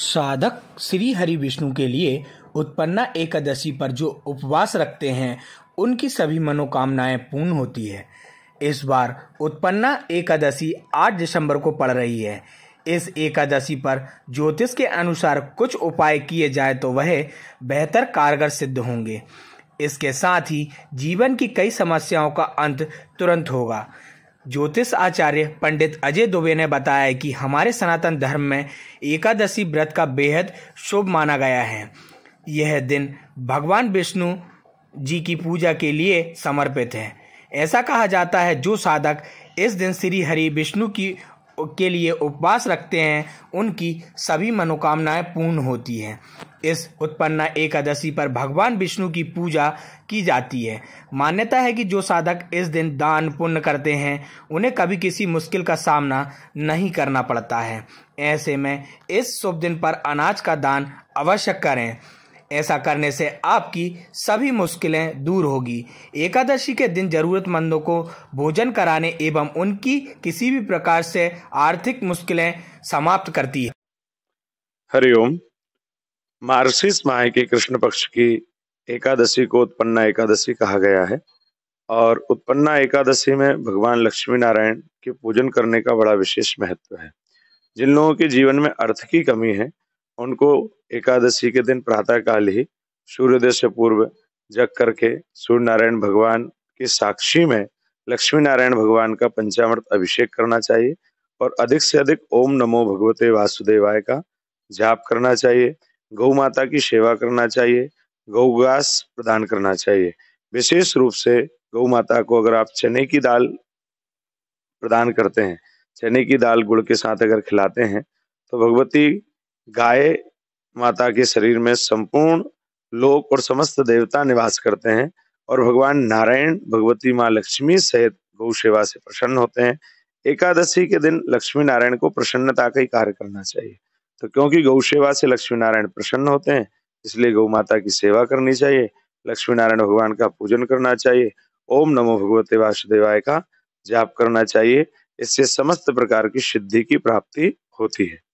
साधक श्री हरि विष्णु के लिए उत्पन्ना एकादशी पर जो उपवास रखते हैं उनकी सभी मनोकामनाएं पूर्ण होती है इस बार उत्पन्ना एकादशी 8 दिसंबर को पड़ रही है इस एकादशी पर ज्योतिष के अनुसार कुछ उपाय किए जाए तो वह बेहतर कारगर सिद्ध होंगे इसके साथ ही जीवन की कई समस्याओं का अंत तुरंत होगा ज्योतिष आचार्य पंडित अजय दुबे ने बताया कि हमारे सनातन धर्म में एकादशी व्रत का बेहद शुभ माना गया है यह दिन भगवान विष्णु जी की पूजा के लिए समर्पित है ऐसा कहा जाता है जो साधक इस दिन श्री हरि विष्णु की के लिए उपवास रखते हैं उनकी सभी मनोकामनाएं पूर्ण होती हैं इस उत्पन्ना एकादशी पर भगवान विष्णु की पूजा की जाती है मान्यता है कि जो साधक इस दिन दान पुण्य करते हैं उन्हें कभी किसी मुश्किल का सामना नहीं करना पड़ता है ऐसे में इस शुभ दिन पर अनाज का दान अवश्य करें ऐसा करने से आपकी सभी मुश्किलें दूर होगी एकादशी के दिन जरूरतमंदों को भोजन कराने एवं उनकी किसी भी प्रकार से आर्थिक मुश्किलें समाप्त करती है हरिओम मार्सिस माह के कृष्ण पक्ष की एकादशी को उत्पन्ना एकादशी कहा गया है और उत्पन्ना एकादशी में भगवान लक्ष्मी नारायण के पूजन करने का बड़ा विशेष महत्व है जिन लोगों के जीवन में अर्थ की कमी है उनको एकादशी के दिन प्रातःकाल ही सूर्योदय से पूर्व जग करके सूर्य नारायण भगवान की साक्षी में लक्ष्मी नारायण भगवान का पंचामृत अभिषेक करना चाहिए और अधिक से अधिक ओम नमो भगवते वासुदेवाय का जाप करना चाहिए गौ माता की सेवा करना चाहिए गौघास प्रदान करना चाहिए विशेष रूप से गौ माता को अगर आप चने की दाल प्रदान करते हैं चने की दाल गुड़ के साथ अगर खिलाते हैं तो भगवती गाय माता के शरीर में संपूर्ण लोक और समस्त देवता निवास करते हैं और भगवान नारायण भगवती माँ लक्ष्मी सहित गौ सेवा से प्रसन्न होते हैं एकादशी के दिन लक्ष्मी नारायण को प्रसन्नता का ही कार्य करना चाहिए तो क्योंकि गौ सेवा से लक्ष्मी नारायण प्रसन्न होते हैं इसलिए गौ माता की सेवा करनी चाहिए लक्ष्मी नारायण भगवान का पूजन करना चाहिए ओम नमो भगवते वासुदेवाय का जाप करना चाहिए इससे समस्त प्रकार की सिद्धि की प्राप्ति होती है